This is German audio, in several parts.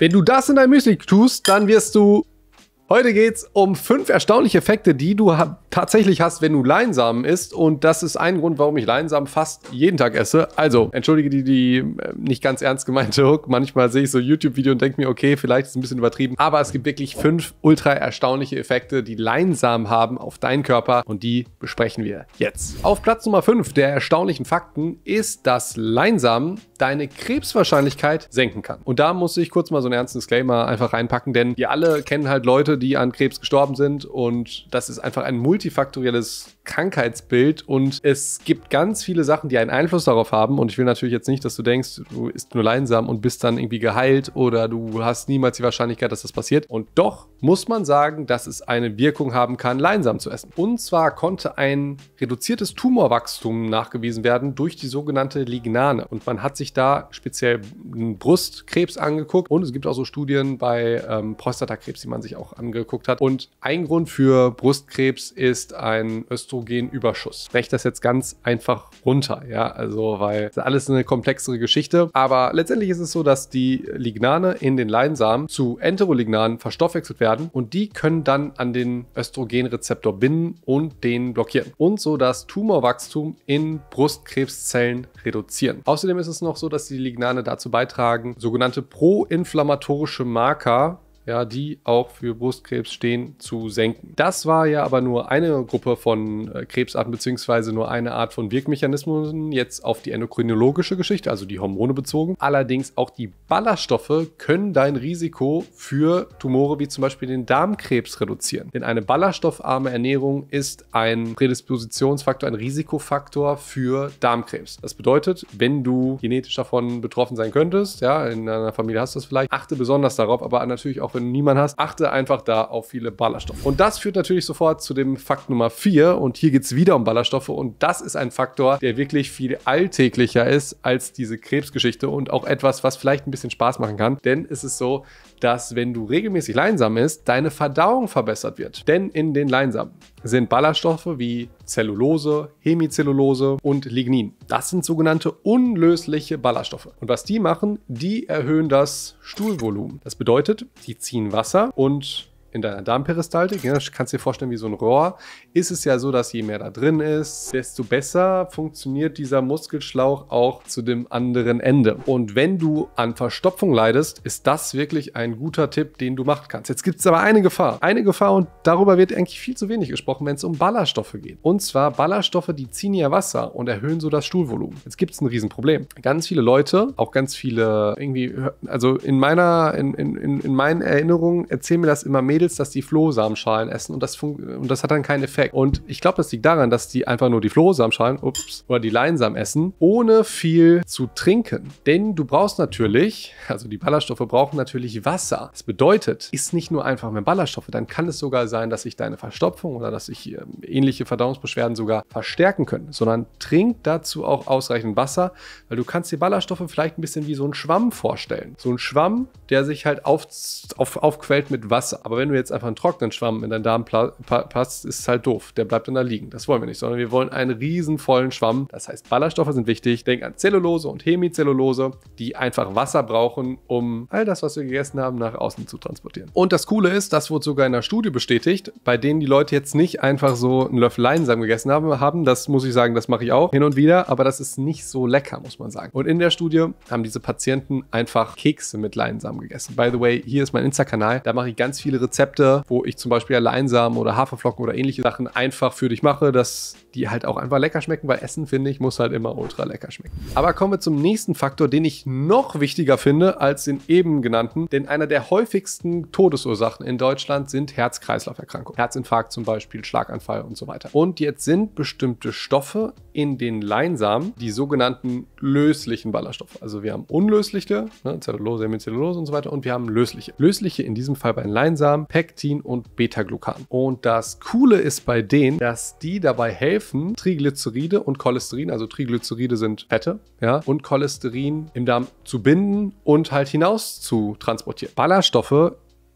Wenn du das in dein Müsli tust, dann wirst du Heute geht es um fünf erstaunliche Effekte, die du ha tatsächlich hast, wenn du Leinsamen isst. Und das ist ein Grund, warum ich Leinsamen fast jeden Tag esse. Also, entschuldige die, die äh, nicht ganz ernst gemeinte Hook. Manchmal sehe ich so YouTube-Video und denke mir, okay, vielleicht ist es ein bisschen übertrieben. Aber es gibt wirklich fünf ultra erstaunliche Effekte, die Leinsamen haben auf deinen Körper. Und die besprechen wir jetzt. Auf Platz Nummer fünf der erstaunlichen Fakten ist, dass Leinsamen deine Krebswahrscheinlichkeit senken kann. Und da muss ich kurz mal so einen ernsten Disclaimer einfach reinpacken, denn wir alle kennen halt Leute, die an Krebs gestorben sind. Und das ist einfach ein multifaktorielles Krankheitsbild. Und es gibt ganz viele Sachen, die einen Einfluss darauf haben. Und ich will natürlich jetzt nicht, dass du denkst, du isst nur Leinsam und bist dann irgendwie geheilt oder du hast niemals die Wahrscheinlichkeit, dass das passiert. Und doch muss man sagen, dass es eine Wirkung haben kann, Leinsam zu essen. Und zwar konnte ein reduziertes Tumorwachstum nachgewiesen werden durch die sogenannte Lignane. Und man hat sich da speziell Brustkrebs angeguckt. Und es gibt auch so Studien bei ähm, Prostatakrebs, die man sich auch anguckt geguckt hat. Und ein Grund für Brustkrebs ist ein Östrogenüberschuss. Ich breche das jetzt ganz einfach runter, ja, also weil das ist alles eine komplexere Geschichte. Aber letztendlich ist es so, dass die Lignane in den Leinsamen zu Enterolignanen verstoffwechselt werden und die können dann an den Östrogenrezeptor binden und den blockieren. Und so das Tumorwachstum in Brustkrebszellen reduzieren. Außerdem ist es noch so, dass die Lignane dazu beitragen, sogenannte proinflammatorische Marker ja, die auch für Brustkrebs stehen, zu senken. Das war ja aber nur eine Gruppe von äh, Krebsarten beziehungsweise nur eine Art von Wirkmechanismen, jetzt auf die endokrinologische Geschichte, also die Hormone bezogen. Allerdings auch die Ballaststoffe können dein Risiko für Tumore wie zum Beispiel den Darmkrebs reduzieren. Denn eine ballaststoffarme Ernährung ist ein Prädispositionsfaktor, ein Risikofaktor für Darmkrebs. Das bedeutet, wenn du genetisch davon betroffen sein könntest, ja, in deiner Familie hast du es vielleicht, achte besonders darauf, aber natürlich auch, wenn für niemand hast, achte einfach da auf viele Ballaststoffe. Und das führt natürlich sofort zu dem Fakt Nummer 4. Und hier geht es wieder um Ballaststoffe. Und das ist ein Faktor, der wirklich viel alltäglicher ist als diese Krebsgeschichte und auch etwas, was vielleicht ein bisschen Spaß machen kann. Denn es ist so, dass wenn du regelmäßig Leinsamen isst, deine Verdauung verbessert wird. Denn in den Leinsamen sind Ballaststoffe wie Zellulose, Hemicellulose und Lignin. Das sind sogenannte unlösliche Ballaststoffe. Und was die machen, die erhöhen das Stuhlvolumen. Das bedeutet, die ziehen Wasser und in deiner Darmperistaltik, ja, kannst dir vorstellen wie so ein Rohr, ist es ja so, dass je mehr da drin ist, desto besser funktioniert dieser Muskelschlauch auch zu dem anderen Ende. Und wenn du an Verstopfung leidest, ist das wirklich ein guter Tipp, den du machen kannst. Jetzt gibt es aber eine Gefahr. Eine Gefahr und darüber wird eigentlich viel zu wenig gesprochen, wenn es um Ballaststoffe geht. Und zwar Ballaststoffe, die ziehen ja Wasser und erhöhen so das Stuhlvolumen. Jetzt gibt es ein Riesenproblem. Ganz viele Leute, auch ganz viele irgendwie, also in meiner, in, in, in meinen Erinnerungen erzählen mir das immer Medien, Mädels, dass die Flohsamenschalen essen und das, und das hat dann keinen Effekt. Und ich glaube, das liegt daran, dass die einfach nur die Flohsamenschalen ups, oder die Leinsamen essen, ohne viel zu trinken. Denn du brauchst natürlich, also die Ballaststoffe brauchen natürlich Wasser. Das bedeutet, ist nicht nur einfach mehr Ballaststoffe, dann kann es sogar sein, dass sich deine Verstopfung oder dass sich ähm, ähnliche Verdauungsbeschwerden sogar verstärken können, sondern trink dazu auch ausreichend Wasser, weil du kannst dir Ballaststoffe vielleicht ein bisschen wie so einen Schwamm vorstellen. So ein Schwamm, der sich halt auf, auf, aufquellt mit Wasser. Aber wenn du jetzt einfach einen trockenen Schwamm in deinen Darm passt, ist es halt doof. Der bleibt dann da liegen. Das wollen wir nicht, sondern wir wollen einen riesenvollen Schwamm. Das heißt, Ballaststoffe sind wichtig. Denk an Zellulose und Hemicellulose, die einfach Wasser brauchen, um all das, was wir gegessen haben, nach außen zu transportieren. Und das Coole ist, das wurde sogar in einer Studie bestätigt, bei denen die Leute jetzt nicht einfach so einen Löffel Leinsamen gegessen haben. haben. Das muss ich sagen, das mache ich auch hin und wieder, aber das ist nicht so lecker, muss man sagen. Und in der Studie haben diese Patienten einfach Kekse mit Leinsamen gegessen. By the way, hier ist mein Insta-Kanal, da mache ich ganz viele Rezepte Rezepte, wo ich zum Beispiel Leinsamen oder Haferflocken oder ähnliche Sachen einfach für dich mache, dass die halt auch einfach lecker schmecken, weil Essen, finde ich, muss halt immer ultra lecker schmecken. Aber kommen wir zum nächsten Faktor, den ich noch wichtiger finde als den eben genannten, denn einer der häufigsten Todesursachen in Deutschland sind Herz-Kreislauf-Erkrankungen. Herzinfarkt zum Beispiel, Schlaganfall und so weiter. Und jetzt sind bestimmte Stoffe in den Leinsamen die sogenannten löslichen Ballaststoffe. Also wir haben unlösliche, ne, Zellulose, Hemicellulose und so weiter, und wir haben lösliche. Lösliche in diesem Fall bei den Leinsamen Pektin und Beta-Glucan. Und das Coole ist bei denen, dass die dabei helfen, Triglyceride und Cholesterin, also Triglyceride sind Fette, ja, und Cholesterin im Darm zu binden und halt hinaus zu transportieren. Ballaststoffe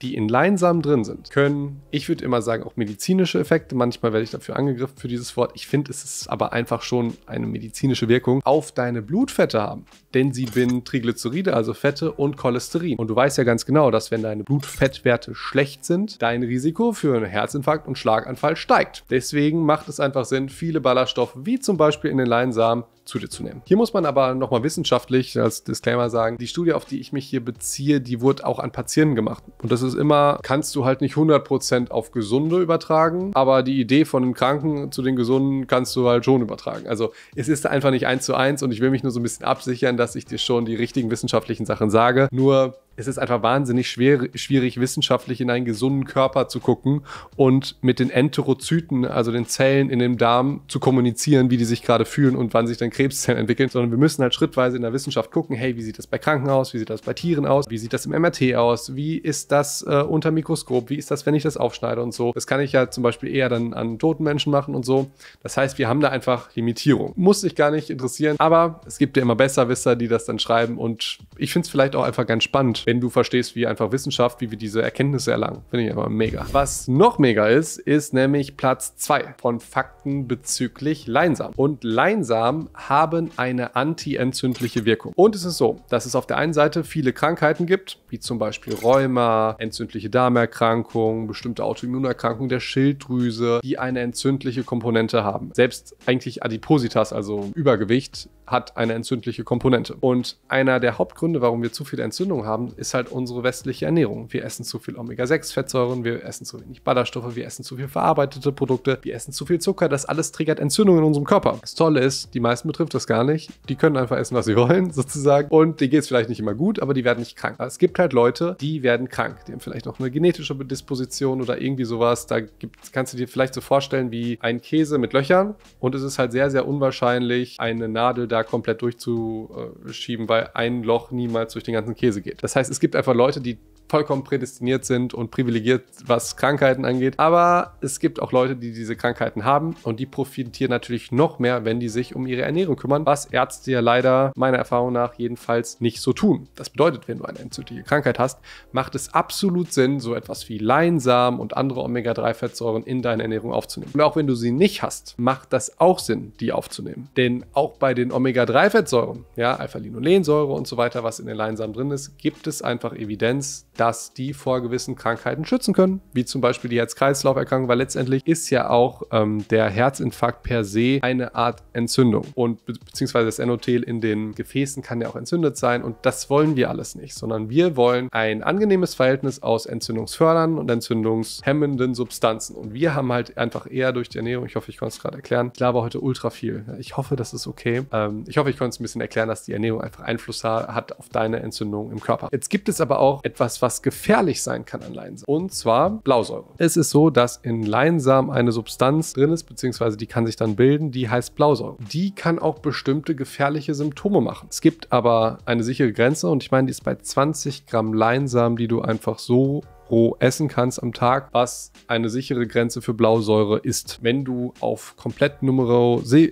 die in Leinsamen drin sind, können, ich würde immer sagen, auch medizinische Effekte, manchmal werde ich dafür angegriffen für dieses Wort, ich finde, es ist aber einfach schon eine medizinische Wirkung, auf deine Blutfette haben denn sie binden Triglyceride, also Fette und Cholesterin. Und du weißt ja ganz genau, dass wenn deine Blutfettwerte schlecht sind, dein Risiko für einen Herzinfarkt und Schlaganfall steigt. Deswegen macht es einfach Sinn, viele Ballaststoffe wie zum Beispiel in den Leinsamen zu dir zu nehmen. Hier muss man aber nochmal wissenschaftlich als Disclaimer sagen, die Studie, auf die ich mich hier beziehe, die wurde auch an Patienten gemacht. Und das ist immer, kannst du halt nicht 100% auf Gesunde übertragen, aber die Idee von den Kranken zu den Gesunden kannst du halt schon übertragen. Also es ist einfach nicht eins zu eins und ich will mich nur so ein bisschen absichern, dass dass ich dir schon die richtigen wissenschaftlichen Sachen sage. Nur es ist einfach wahnsinnig schwer, schwierig, wissenschaftlich in einen gesunden Körper zu gucken und mit den Enterozyten, also den Zellen in dem Darm, zu kommunizieren, wie die sich gerade fühlen und wann sich dann Krebszellen entwickeln, sondern wir müssen halt schrittweise in der Wissenschaft gucken, hey, wie sieht das bei Kranken aus, wie sieht das bei Tieren aus, wie sieht das im MRT aus, wie ist das äh, unter Mikroskop, wie ist das, wenn ich das aufschneide und so. Das kann ich ja zum Beispiel eher dann an toten Menschen machen und so. Das heißt, wir haben da einfach Limitierung. Muss sich gar nicht interessieren, aber es gibt ja immer Besserwisser, die das dann schreiben und ich finde es vielleicht auch einfach ganz spannend, wenn du verstehst, wie einfach Wissenschaft, wie wir diese Erkenntnisse erlangen. Finde ich einfach mega. Was noch mega ist, ist nämlich Platz 2 von Fakten bezüglich Leinsamen. Und Leinsamen haben eine antientzündliche Wirkung. Und es ist so, dass es auf der einen Seite viele Krankheiten gibt, wie zum Beispiel Rheuma, entzündliche Darmerkrankungen, bestimmte Autoimmunerkrankungen der Schilddrüse, die eine entzündliche Komponente haben. Selbst eigentlich Adipositas, also Übergewicht, hat eine entzündliche Komponente. Und einer der Hauptgründe, warum wir zu viele Entzündungen haben, ist halt unsere westliche Ernährung. Wir essen zu viel Omega-6-Fettsäuren, wir essen zu wenig Ballaststoffe, wir essen zu viel verarbeitete Produkte, wir essen zu viel Zucker. Das alles triggert Entzündungen in unserem Körper. Das Tolle ist, die meisten betrifft das gar nicht. Die können einfach essen, was sie wollen, sozusagen. Und denen geht es vielleicht nicht immer gut, aber die werden nicht krank. Es gibt halt Leute, die werden krank. Die haben vielleicht noch eine genetische Disposition oder irgendwie sowas. Da gibt, kannst du dir vielleicht so vorstellen wie ein Käse mit Löchern. Und es ist halt sehr, sehr unwahrscheinlich, eine Nadel da komplett durchzuschieben, weil ein Loch niemals durch den ganzen Käse geht. Das heißt, heißt, es gibt einfach Leute, die vollkommen prädestiniert sind und privilegiert, was Krankheiten angeht. Aber es gibt auch Leute, die diese Krankheiten haben und die profitieren natürlich noch mehr, wenn die sich um ihre Ernährung kümmern, was Ärzte ja leider meiner Erfahrung nach jedenfalls nicht so tun. Das bedeutet, wenn du eine entzündliche Krankheit hast, macht es absolut Sinn, so etwas wie Leinsamen und andere Omega-3-Fettsäuren in deine Ernährung aufzunehmen. Und auch wenn du sie nicht hast, macht das auch Sinn, die aufzunehmen. Denn auch bei den Omega-3-Fettsäuren, ja, Alpha-Linolensäure und so weiter, was in den Leinsamen drin ist, gibt es einfach Evidenz, dass die vor gewissen Krankheiten schützen können, wie zum Beispiel die Herz-Kreislauf-Erkrankung, weil letztendlich ist ja auch ähm, der Herzinfarkt per se eine Art Entzündung und be beziehungsweise das Endothel in den Gefäßen kann ja auch entzündet sein und das wollen wir alles nicht, sondern wir wollen ein angenehmes Verhältnis aus entzündungsfördernden und entzündungshemmenden Substanzen und wir haben halt einfach eher durch die Ernährung, ich hoffe, ich konnte es gerade erklären, ich laber heute ultra viel, ich hoffe, das ist okay. Ähm, ich hoffe, ich konnte es ein bisschen erklären, dass die Ernährung einfach Einfluss hat auf deine Entzündung im Körper. Jetzt gibt es aber auch etwas, was was gefährlich sein kann an Leinsamen. Und zwar Blausäure. Es ist so, dass in Leinsamen eine Substanz drin ist, beziehungsweise die kann sich dann bilden, die heißt Blausäure. Die kann auch bestimmte gefährliche Symptome machen. Es gibt aber eine sichere Grenze und ich meine, die ist bei 20 Gramm Leinsamen, die du einfach so pro essen kannst am Tag, was eine sichere Grenze für Blausäure ist. Wenn du auf komplett Numero äh,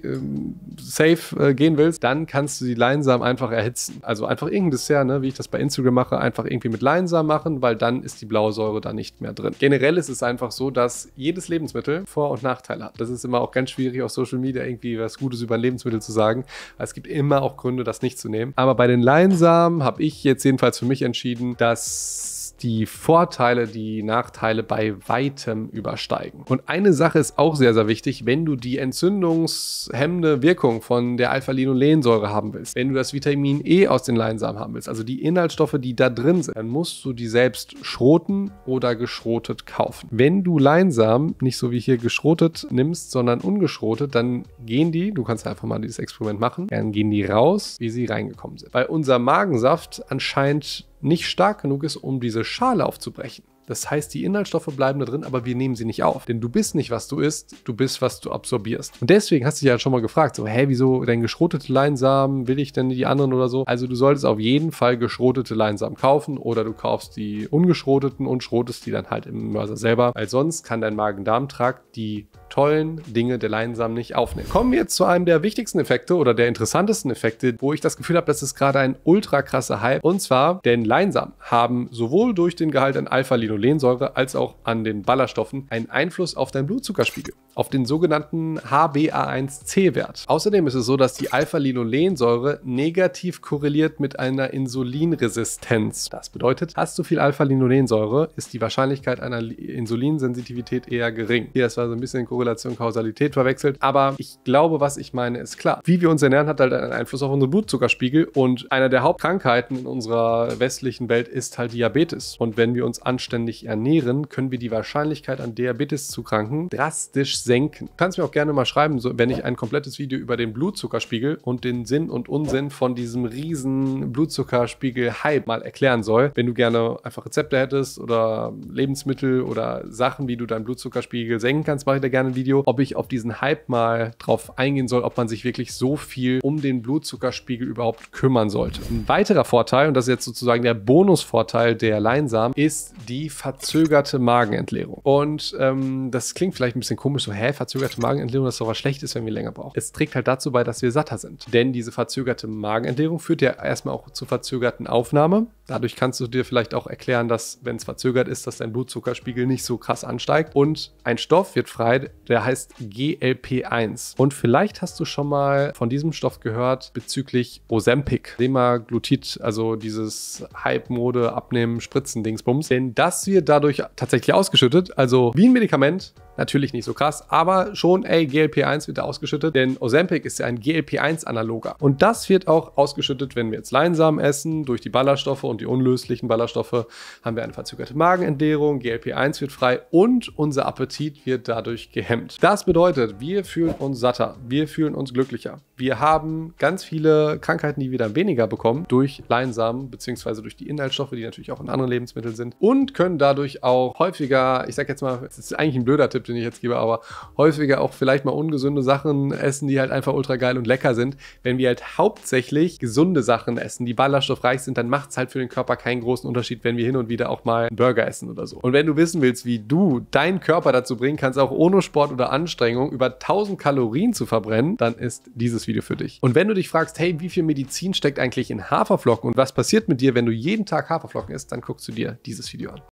safe äh, gehen willst, dann kannst du die Leinsamen einfach erhitzen. Also einfach irgendein Dessert, ne, wie ich das bei Instagram mache, einfach irgendwie mit Leinsamen machen, weil dann ist die Blausäure da nicht mehr drin. Generell ist es einfach so, dass jedes Lebensmittel Vor- und Nachteile hat. Das ist immer auch ganz schwierig auf Social Media irgendwie was Gutes über ein Lebensmittel zu sagen. Es gibt immer auch Gründe, das nicht zu nehmen. Aber bei den Leinsamen habe ich jetzt jedenfalls für mich entschieden, dass die Vorteile die Nachteile bei weitem übersteigen. Und eine Sache ist auch sehr, sehr wichtig, wenn du die entzündungshemmende Wirkung von der Alpha-Linolensäure haben willst, wenn du das Vitamin E aus den Leinsamen haben willst, also die Inhaltsstoffe, die da drin sind, dann musst du die selbst schroten oder geschrotet kaufen. Wenn du Leinsamen nicht so wie hier geschrotet nimmst, sondern ungeschrotet, dann gehen die, du kannst einfach mal dieses Experiment machen, dann gehen die raus, wie sie reingekommen sind. Bei unserem Magensaft anscheinend nicht stark genug ist, um diese Schale aufzubrechen. Das heißt, die Inhaltsstoffe bleiben da drin, aber wir nehmen sie nicht auf. Denn du bist nicht, was du isst, du bist, was du absorbierst. Und deswegen hast du dich ja schon mal gefragt, so, hä, wieso denn geschrotete Leinsamen, will ich denn die anderen oder so? Also du solltest auf jeden Fall geschrotete Leinsamen kaufen oder du kaufst die ungeschroteten und schrotest die dann halt im Mörser selber, weil sonst kann dein Magen-Darm-Trakt die tollen Dinge der Leinsamen nicht aufnehmen. Kommen wir zu einem der wichtigsten Effekte oder der interessantesten Effekte, wo ich das Gefühl habe, das ist gerade ein ultra krasser Hype. Und zwar, denn Leinsamen haben sowohl durch den Gehalt an Alpha-Linolensäure als auch an den Ballaststoffen einen Einfluss auf deinen Blutzuckerspiegel auf den sogenannten HbA1c-Wert. Außerdem ist es so, dass die Alpha-Linolensäure negativ korreliert mit einer Insulinresistenz. Das bedeutet, hast du viel Alpha-Linolensäure, ist die Wahrscheinlichkeit einer Insulinsensitivität eher gering. Hier ist also ein bisschen Korrelation, Kausalität verwechselt, aber ich glaube, was ich meine, ist klar. Wie wir uns ernähren, hat halt einen Einfluss auf unseren Blutzuckerspiegel und einer der Hauptkrankheiten in unserer westlichen Welt ist halt Diabetes. Und wenn wir uns anständig ernähren, können wir die Wahrscheinlichkeit an Diabetes zu kranken drastisch senken. Kannst mir auch gerne mal schreiben, so, wenn ich ein komplettes Video über den Blutzuckerspiegel und den Sinn und Unsinn von diesem riesen Blutzuckerspiegel-Hype mal erklären soll. Wenn du gerne einfach Rezepte hättest oder Lebensmittel oder Sachen, wie du deinen Blutzuckerspiegel senken kannst, mache ich da gerne ein Video. Ob ich auf diesen Hype mal drauf eingehen soll, ob man sich wirklich so viel um den Blutzuckerspiegel überhaupt kümmern sollte. Ein weiterer Vorteil, und das ist jetzt sozusagen der Bonusvorteil der Leinsamen, ist die verzögerte Magenentleerung. Und ähm, das klingt vielleicht ein bisschen komisch, so, hä, verzögerte Magenentleerung, dass doch was schlecht ist, wenn wir länger brauchen. Es trägt halt dazu bei, dass wir satter sind. Denn diese verzögerte Magenentleerung führt ja erstmal auch zur verzögerten Aufnahme. Dadurch kannst du dir vielleicht auch erklären, dass, wenn es verzögert ist, dass dein Blutzuckerspiegel nicht so krass ansteigt. Und ein Stoff wird frei, der heißt GLP-1. Und vielleicht hast du schon mal von diesem Stoff gehört bezüglich Osempic, Semaglutid, also dieses Hype-Mode, Abnehmen, Spritzen, Dingsbums. Denn das wird dadurch tatsächlich ausgeschüttet. Also wie ein Medikament Natürlich nicht so krass, aber schon, ey, GLP-1 wird da ausgeschüttet, denn Ozempic ist ja ein GLP-1-Analoger. Und das wird auch ausgeschüttet, wenn wir jetzt Leinsamen essen. Durch die Ballaststoffe und die unlöslichen Ballaststoffe haben wir eine verzögerte Magenentleerung, GLP-1 wird frei und unser Appetit wird dadurch gehemmt. Das bedeutet, wir fühlen uns satter, wir fühlen uns glücklicher. Wir haben ganz viele Krankheiten, die wir dann weniger bekommen durch Leinsamen beziehungsweise durch die Inhaltsstoffe, die natürlich auch in anderen Lebensmitteln sind und können dadurch auch häufiger, ich sag jetzt mal, es ist eigentlich ein blöder Tipp, den ich jetzt gebe, aber häufiger auch vielleicht mal ungesunde Sachen essen, die halt einfach ultra geil und lecker sind. Wenn wir halt hauptsächlich gesunde Sachen essen, die ballaststoffreich sind, dann macht es halt für den Körper keinen großen Unterschied, wenn wir hin und wieder auch mal einen Burger essen oder so. Und wenn du wissen willst, wie du deinen Körper dazu bringen kannst, auch ohne Sport oder Anstrengung über 1000 Kalorien zu verbrennen, dann ist dieses Video für dich. Und wenn du dich fragst, hey, wie viel Medizin steckt eigentlich in Haferflocken und was passiert mit dir, wenn du jeden Tag Haferflocken isst, dann guckst du dir dieses Video an.